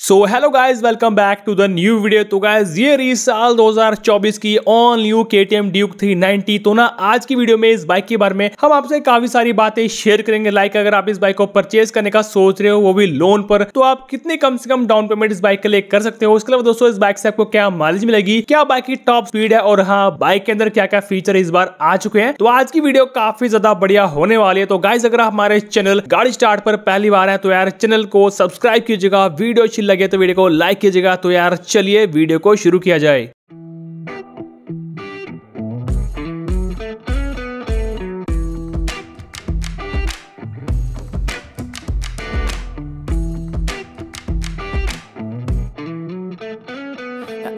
so hello guys welcome back to the new video तो guys ये रही साल 2024 की on new K T M Duke three तो ना आज की वीडियो में इस बाइक के बारे में हम आपसे काफी सारी बातें शेयर करेंगे लाइक अगर आप इस बाइक को परचेज करने का सोच रहे हो वो भी लोन पर तो आप कितने कम से कम डाउन पेमेंट इस बाइक के लिए कर सकते हो उसके अलावा दोस्तों इस बाइक से आपको क्या माइलेज मिलेगी क्या बाइक की टॉप स्पीड है और हाँ बाइक के अंदर क्या क्या फीचर इस बार आ चुके हैं तो आज की वीडियो काफी ज्यादा बढ़िया होने वाली है तो गाइज अगर आप हमारे चैनल गाड़ी स्टार्ट पर पहली बार है तो यार चैनल को सब्सक्राइब कीजिएगा वीडियो अच्छी लगे तो वीडियो को लाइक कीजिएगा तो यार चलिए वीडियो को शुरू किया जाए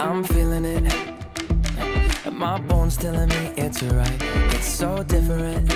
I'm feeling it My bones telling me it's right It's so different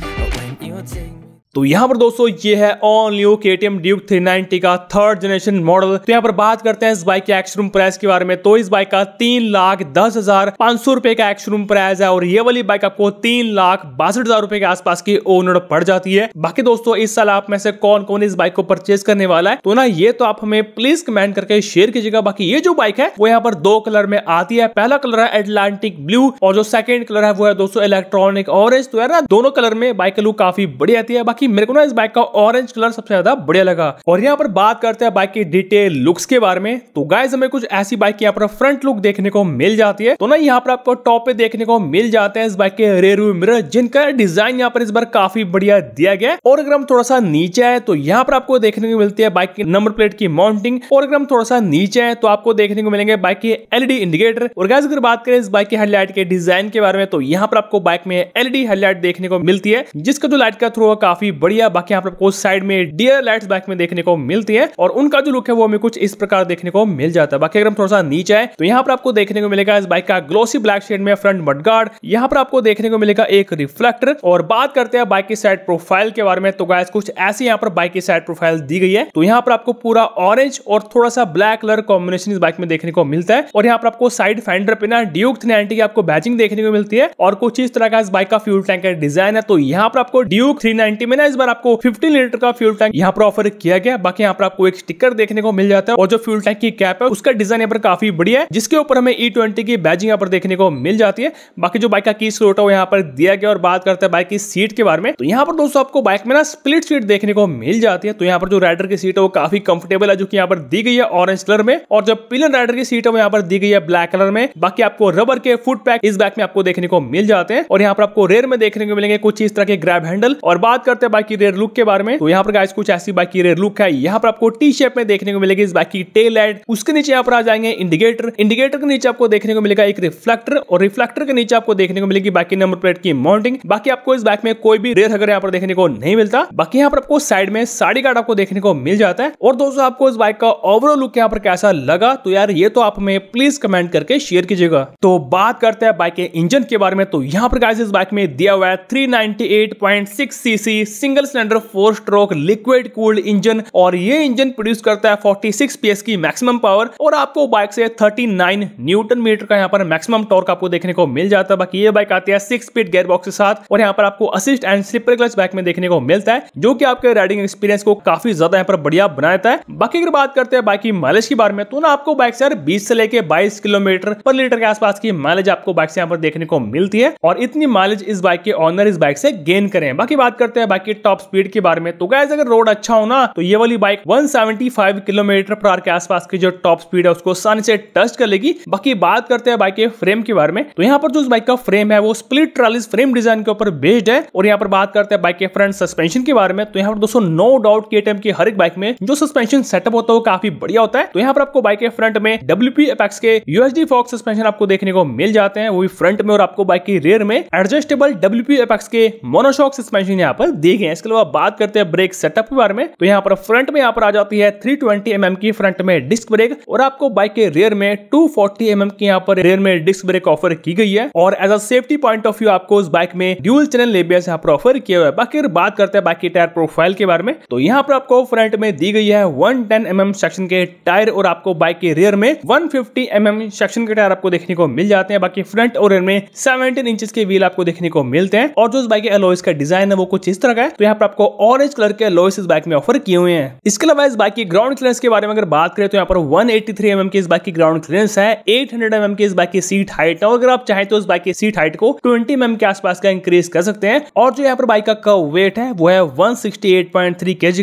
But when you take तो यहाँ पर दोस्तों ये है all new K T M Duke three ninety का थर्ड जनरेशन मॉडल तो यहाँ पर बात करते हैं इस बाइक के एक्सरूम प्राइस के बारे में तो इस बाइक का तीन लाख दस हजार पांच सौ रुपए का एक्सरूम प्राइस है और ये वाली बाइक आपको तीन लाख बासठ हजार रुपए के आसपास की ओनर पड़ जाती है बाकी दोस्तों इस साल आप में से कौन कौन इस बाइक को परचेज करने वाला है तो ना ये तो आप हमें प्लीज कमेंट करके शेयर कीजिएगा बाकी ये जो बाइक है वो यहाँ पर दो कलर में आती है पहला कलर है एटलांटिक ब्लू और जो सेकेंड कलर है वो है दोस्तों इलेक्ट्रॉनिक ऑरेंज तो है ना दोनों कलर में बाइक का लुक काफी बढ़िया आती है बाकी कि मेरे को ना इस बाइक का ऑरेंज कलर सबसे ज्यादा बढ़िया लगा और यहाँ पर बात करते हैं बाइक की डिटेल लुक्स के बारे में तो गाइज हमें कुछ ऐसी बाइक यहाँ पर फ्रंट लुक देखने को मिल जाती है तो ना यहाँ पर आपको टॉप पे देखने को मिल जाते हैं इस बाइक के रेयर व्यू मिरर जिनका डिजाइन यहाँ पर इस बार काफी बढ़िया दिया गया और अगर हम थोड़ा सा नीचे आए तो यहाँ पर आपको देखने को मिलती है बाइक की नंबर प्लेट की माउंटिंग और अगर हम थोड़ा सा नीचे आए तो आपको देखने को मिलेंगे बाइक के एलईडी इंडिकेटर और गाइज अगर बात करें इस बाइक के हेडलाइट के डिजाइन के बारे में तो यहाँ पर आपको बाइक में एलईडी हेडलाइट देखने को मिलती है जिसका जो लाइट का थ्रो काफी बढ़िया बाकी आप लोग साइड में डियर लाइट्स बाइक में देखने को मिलती है और उनका जो लुक है वो हमें कुछ इस प्रकार देखने को मिल जाता है बाकी अगर हम थोड़ा सा नीचे आए तो यहाँ पर आपको देखने को मिलेगा इस बाइक का ग्लोसी ब्लैक शेड में फ्रंट मडगार्ड यहाँ पर आपको देखने को मिलेगा एक रिफ्लेक्टर और बात करते हैं बाइक की साइड प्रोफाइल के बारे में तो गाय कुछ ऐसी यहाँ पर बाइक की साइड प्रोफाइल दी गई है तो यहाँ पर आपको पूरा ऑरेंज और थोड़ा सा ब्लैक कलर कॉम्बिनेशन इस बाइक में देखने को मिलता है और यहाँ पर आपको साइड फेंडर पे ना ड्यूक थ्री की आपको बैचिंग देखने को मिलती है और कुछ इस तरह का इस बाइक का फ्यूल टैंक डिजाइन है तो यहाँ पर आपको ड्यूक थ्री में ना इस बार आपको 15 लीटर का फ्यूल टैंक यहाँ पर ऑफर किया गया बाकी यहाँ पर आपको एक स्टिकर देखने को मिल जाता है और जो फ्यूल टैंक की कैप है उसका डिजाइन यहाँ पर काफी बढ़िया है जिसके ऊपर हमें ई की बैजिंग यहाँ पर देखने को मिल जाती है बाकी जो बाइक का की स्लोट है यहाँ पर दिया गया और बात करते हैं बाइक की सीट के बारे में तो यहाँ पर दोस्तों आपको बाइक में ना स्प्लिट सीट देखने को मिल जाती है तो यहाँ पर जो राइडर की सीट है वो काफी कंफर्टेबल है जो की यहाँ पर दी गई है ऑरेंज कलर में और जो पिलन राइडर की सीट है वो यहाँ पर दी गई है ब्लैक कलर में बाकी आपको रबर के फुट पैक इस बैक में आपको देखने को मिल जाते हैं और यहाँ पर आपको रेयर में देखने को मिलेंगे कुछ इस तरह के ग्रैब हैंडल और बात करते हैं हैं बाइक की रेयर लुक के बारे में तो यहाँ पर गाइस कुछ ऐसी बाइक की रेयर लुक है यहाँ पर आपको टी शेप में देखने को मिलेगी इस बाइक की टेल लाइट उसके नीचे यहाँ पर आ जाएंगे इंडिकेटर इंडिकेटर के नीचे आपको देखने को मिलेगा एक रिफ्लेक्टर और रिफ्लेक्टर के नीचे आपको देखने को मिलेगी बाकी नंबर प्लेट की माउंटिंग बाकी आपको इस बाइक में कोई भी रेयर अगर यहाँ पर देखने को नहीं मिलता बाकी यहाँ पर आपको साइड में साड़ी गार्ड आपको देखने को मिल जाता है और दोस्तों आपको इस बाइक का ओवरऑल लुक यहाँ पर कैसा लगा तो यार ये तो आप हमें प्लीज कमेंट करके शेयर कीजिएगा तो बात करते हैं बाइक के इंजन के बारे में तो यहाँ पर गाइस इस बाइक में दिया हुआ है 398.6 CC single cylinder four stroke liquid cooled engine और ये इंजन प्रोड्यूस करता है 46 पीएस की मैक्सिमम पावर और आपको बाइक से 39 न्यूटन मीटर का यहाँ पर मैक्सिमम टॉर्क आपको देखने को मिल जाता है बाकी ये बाइक आती है सिक्स स्पीड गेयर बॉक्स के साथ और यहाँ पर आपको assist and slipper clutch bike में देखने को मिलता है जो की आपके राइडिंग एक्सपीरियंस को काफी ज्यादा यहाँ पर बढ़िया बनाता है बाकी अगर बात करते हैं बाइक की माइलेज के बारे में तो ना आपको बाइक से बीस से लेकर बाईस किलोमीटर पर लीटर के आसपास की माइलेज आपको बाइक से यहाँ पर देखने को मिलती है और इतनी माइलेज इस बाइक के ऑनर इस बाइक से गेन करें बाकी बात करते हैं बाइक की टॉप स्पीड के बारे में तो गैस अगर रोड अच्छा हो ना तो ये वाली बाइक 175 किलोमीटर पर आर के आसपास की जो टॉप स्पीड है उसको आसानी से टच कर लेगी बाकी बात करते हैं बाइक के फ्रेम के बारे में तो यहाँ पर जो उस बाइक का फ्रेम है वो स्प्लिट ट्रालिस फ्रेम डिजाइन के ऊपर बेस्ड है और यहाँ पर बात करते हैं बाइक के फ्रंट सस्पेंशन के बारे में तो यहाँ पर दोस्तों नो डाउट के टाइम की हर एक बाइक में जो सस्पेंशन सेटअप होता है वो काफी बढ़िया होता है तो यहाँ पर आपको बाइक के फ्रंट में डब्ल्यू पी एपेक्स के यूएसडी फॉक्स सस्पेंशन आपको देखने को मिल जाते हैं वो भी फ्रंट में और आपको बाइक की रेयर में एडजस्टेबल डब्ल्यू पी एपेक्स के मोनोशॉक सस्पेंशन यहाँ पर देख ठीक है इसके अलावा बात करते हैं ब्रेक सेटअप के बारे में तो यहाँ पर फ्रंट में यहाँ पर आ जाती है थ्री ट्वेंटी mm की फ्रंट में डिस्क ब्रेक और आपको बाइक के रेयर में टू फोर्टी mm की यहाँ पर रेयर में डिस्क ब्रेक ऑफर की गई है और as a safety point of view आपको उस बाइक में ड्यूल चैनल एबीएस यहाँ पर ऑफर किया हुआ है बाकी बात करते हैं बाइक की टायर प्रोफाइल के बारे में तो यहाँ पर आपको फ्रंट में दी गई है वन टेन mm सेक्शन के टायर और आपको बाइक के रेयर में वन फिफ्टी mm सेक्शन के टायर आपको देखने को मिल जाते हैं बाकी फ्रंट और रेयर में सेवनटीन इंच के व्हील आपको देखने को मिलते हैं और जो इस बाइक के एलोइस का डिजाइन है वो कुछ इस तरह का है तो यहाँ पर आपको ऑरेंज कलर के लोइस इस बाइक में ऑफर किए हुए हैं इसके अलावा इस बाइक की ग्राउंड क्लियरेंस के बारे में अगर बात करें तो यहाँ पर वन एट्टी mm की इस बाइक की ग्राउंड क्लियरेंस है एट हंड्रेड mm की इस बाइक की सीट हाइट है और अगर आप चाहें तो इस बाइक की सीट हाइट को ट्वेंटी एम mm के आसपास का इंक्रीज कर सकते हैं और जो यहाँ पर बाइक का वेट है वो है वन सिक्सटी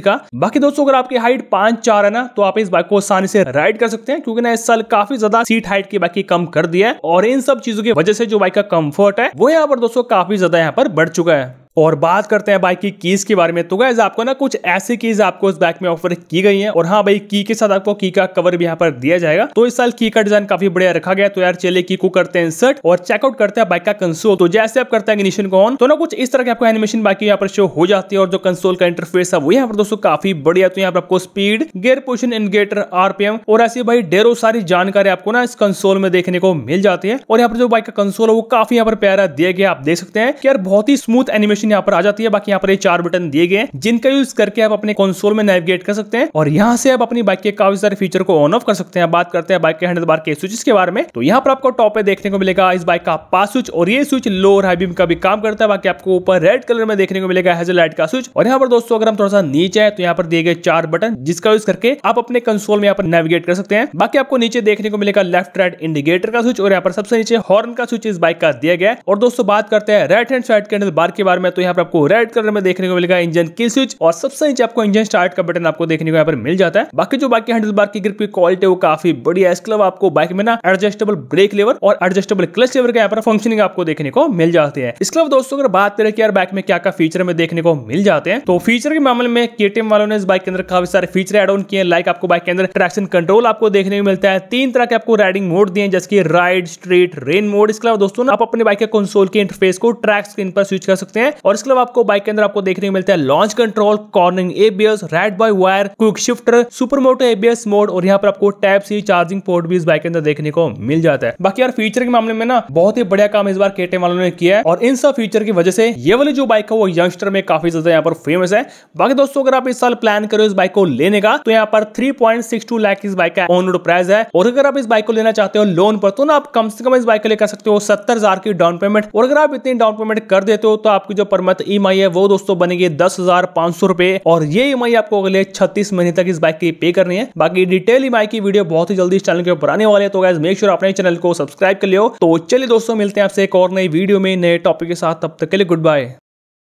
का बाकी दोस्तों अगर आपकी हाइट पांच चार है ना तो आप इस बाइक को आसानी से राइड कर सकते हैं क्योंकि ना इस साल काफी ज्यादा सीट हाइट की बाइक कम कर दिया है और इन सब चीजों की वजह से जो बाइक का कंफर्ट है वो यहाँ पर दोस्तों काफी ज्यादा यहाँ पर बढ़ चुका है और बात करते हैं बाइक की कीज़ के बारे में तो गैज़ आपको ना कुछ ऐसी कीज़ आपको इस बाइक में ऑफर की गई है और हाँ भाई की के साथ आपको की का कवर भी यहाँ पर दिया जाएगा तो इस साल की का डिजाइन काफी बढ़िया रखा गया तो यार चले की को करते हैं इंसर्ट और चेकआउट करते हैं बाइक का कंसोल तो जैसे आप करते हैं इग्निशन को ऑन तो ना कुछ इस तरह की आपको एनिमेशन बाइक यहाँ पर शो हो जाती है और जो कंसोल का इंटरफेस है वो यहाँ पर दोस्तों काफी बढ़िया तो यहाँ पर आपको speed gear position indicator RPM और ऐसी भाई ढेरों सारी जानकारी आपको ना इस कंसोल में देखने को मिल जाती है और यहाँ पर जो बाइक का कंसोल है वो काफी यहाँ पर प्यारा दिया गया आप देख सकते हैं कि यार बहुत ही स्मूथ एनिमेशन ऑप्शन यहाँ पर आ जाती है बाकी यहाँ पर ये चार बटन दिए गए जिनका यूज करके आप अपने कंसोल में नेविगेट कर सकते हैं और यहाँ से आप अपनी बाइक के काफी सारे फीचर को ऑन ऑफ कर सकते हैं बात करते हैं बाइक के हैंडल बार के स्विच के बारे में तो यहाँ पर आपको टॉप पे देखने को मिलेगा इस बाइक का पास स्विच और ये स्विच लोअर हाई बीम का भी काम करता है बाकी आपको ऊपर रेड कलर में देखने को मिलेगा हेजल लाइट का स्विच और यहाँ पर दोस्तों अगर हम थोड़ा सा नीचे है तो यहाँ पर दिए गए चार बटन जिसका यूज करके आप अपने कंसोल में यहाँ पर नेविगेट कर सकते हैं बाकी आपको नीचे देखने को मिलेगा लेफ्ट राइट इंडिकेटर का स्विच और यहाँ पर सबसे नीचे हॉर्न का स्विच इस बाइक का दिया गया और दोस्तों बात करते हैं राइट हैंड साइड के अंदर बार के बारे में तो यहाँ पर आपको रेड कलर में देखने को मिलेगा इंजन की स्विच और सबसे नीचे आपको इंजन स्टार्ट का बटन आपको देखने को यहाँ पर मिल जाता है बाकी जो बाकी हंड्रेड बार की ग्रिप की क्वालिटी वो काफी बढ़िया इसके अलावा आपको बाइक में ना एडजस्टेबल ब्रेक लेवर और एडजस्टेबल क्लच लेवर का यहाँ पर फंक्शनिंग आपको देखने को मिल जाती है इसके अलावा दोस्तों अगर बात करें कि यार बाइक में क्या क्या फीचर में देखने को मिल जाते हैं तो फीचर के मामले में के वालों ने इस बाइक के अंदर काफी सारे फीचर एड ऑन किए लाइक आपको बाइक के अंदर ट्रैक्शन कंट्रोल आपको देखने को मिलता है तीन तरह के आपको राइडिंग मोड दिए जैसे कि राइड स्ट्रीट रेन मोड इसके अलावा दोस्तों आप अपने बाइक के कंसोल के इंटरफेस को ट्रैक स्क्रीन पर स्विच कर सकते हैं और इसके अलावा आपको बाइक के अंदर आपको देखने को मिलता है launch control cornering ABS ride by wire quick shifter super moto ABS mode और यहाँ पर आपको टैप सी चार्जिंग पोर्ट भी इस बाइक के अंदर देखने को मिल जाता है बाकी यार फीचर के मामले में ना बहुत ही बढ़िया काम इस बार केटे वालों ने किया है और इन सब फीचर की वजह से ये वाली जो बाइक है वो यंगस्टर में काफी ज्यादा यहाँ पर फेमस है बाकी दोस्तों अगर आप इस साल प्लान करो इस बाइक को लेने का तो यहाँ पर three point six two lakh इस बाइक का ऑन रोड प्राइस है और अगर आप इस बाइक को लेना चाहते हो लोन पर तो ना आप कम से कम इस बाइक को लेकर सकते हो सत्तर हजार की डाउन पेमेंट और अगर आप इतनी डाउन पेमेंट कर देते हो तो आपकी जो पर मत ई e है वो दोस्तों बनेगी दस हजार पांच सौ रुपए और ये ई e आपको अगले छत्तीस महीने तक इस बाइक की पे करनी है बाकी डिटेल ई e की वीडियो बहुत ही जल्दी इस चैनल के ऊपर आने वाले तो गैस मेक श्योर अपने चैनल को सब्सक्राइब कर लियो तो चलिए दोस्तों मिलते हैं आपसे एक और नई वीडियो में नए टॉपिक के साथ तब तक के लिए गुड बाय